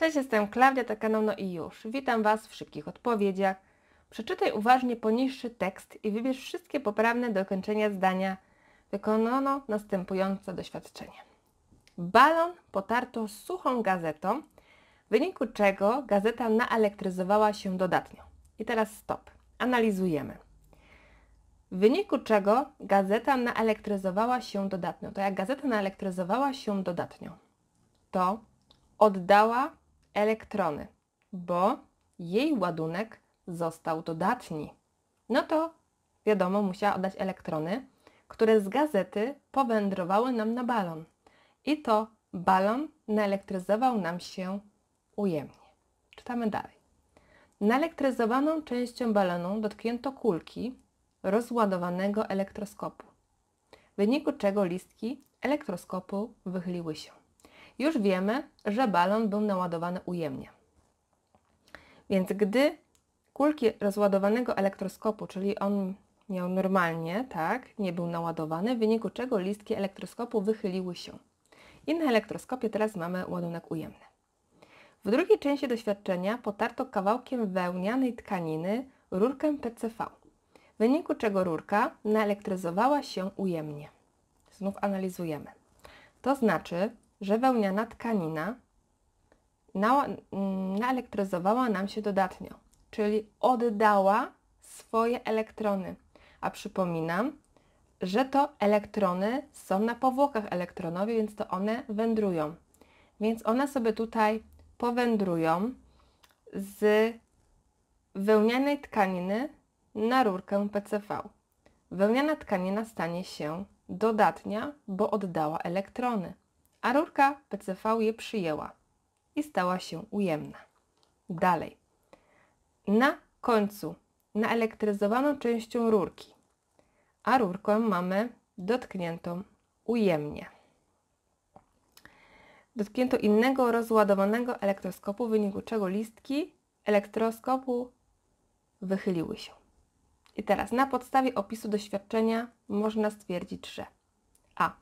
Cześć, jestem Klaudia, Takanono No i już. Witam Was w szybkich odpowiedziach. Przeczytaj uważnie poniższy tekst i wybierz wszystkie poprawne dokończenia zdania. Wykonano następujące doświadczenie. Balon potarto suchą gazetą, w wyniku czego gazeta naelektryzowała się dodatnio. I teraz stop. Analizujemy. W wyniku czego gazeta naelektryzowała się dodatnio. To jak gazeta naelektryzowała się dodatnio, to oddała elektrony, bo jej ładunek został dodatni. No to wiadomo, musiała oddać elektrony, które z gazety powędrowały nam na balon. I to balon naelektryzował nam się ujemnie. Czytamy dalej. Naelektryzowaną częścią balonu dotknięto kulki rozładowanego elektroskopu, w wyniku czego listki elektroskopu wychyliły się już wiemy, że balon był naładowany ujemnie. Więc gdy kulki rozładowanego elektroskopu, czyli on miał normalnie, tak, nie był naładowany, w wyniku czego listki elektroskopu wychyliły się. I na elektroskopie teraz mamy ładunek ujemny. W drugiej części doświadczenia potarto kawałkiem wełnianej tkaniny rurkę PCV, w wyniku czego rurka naelektryzowała się ujemnie. Znów analizujemy. To znaczy, że wełniana tkanina mm, naelektryzowała nam się dodatnio, czyli oddała swoje elektrony. A przypominam, że to elektrony są na powłokach elektronowych, więc to one wędrują. Więc one sobie tutaj powędrują z wełnianej tkaniny na rurkę PCV. Wełniana tkanina stanie się dodatnia, bo oddała elektrony a rurka PCV je przyjęła i stała się ujemna. Dalej. Na końcu naelektryzowaną częścią rurki, a rurką mamy dotkniętą ujemnie. Dotknięto innego rozładowanego elektroskopu, w wyniku czego listki elektroskopu wychyliły się. I teraz na podstawie opisu doświadczenia można stwierdzić, że a.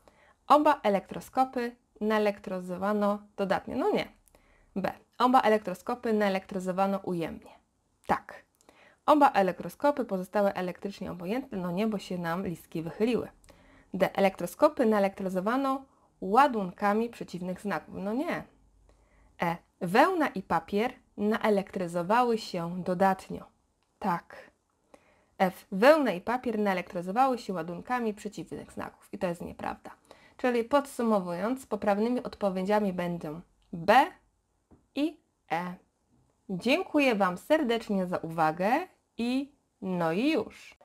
Oba elektroskopy naelektryzowano dodatnio. No nie. B. Oba elektroskopy naelektryzowano ujemnie. Tak. Oba elektroskopy pozostały elektrycznie obojętne, no nie, bo się nam listki wychyliły. D. Elektroskopy naelektryzowano ładunkami przeciwnych znaków. No nie. E. Wełna i papier naelektryzowały się dodatnio. Tak. F. Wełna i papier naelektryzowały się ładunkami przeciwnych znaków. I to jest nieprawda. Czyli podsumowując, poprawnymi odpowiedziami będą B i E. Dziękuję Wam serdecznie za uwagę i no i już.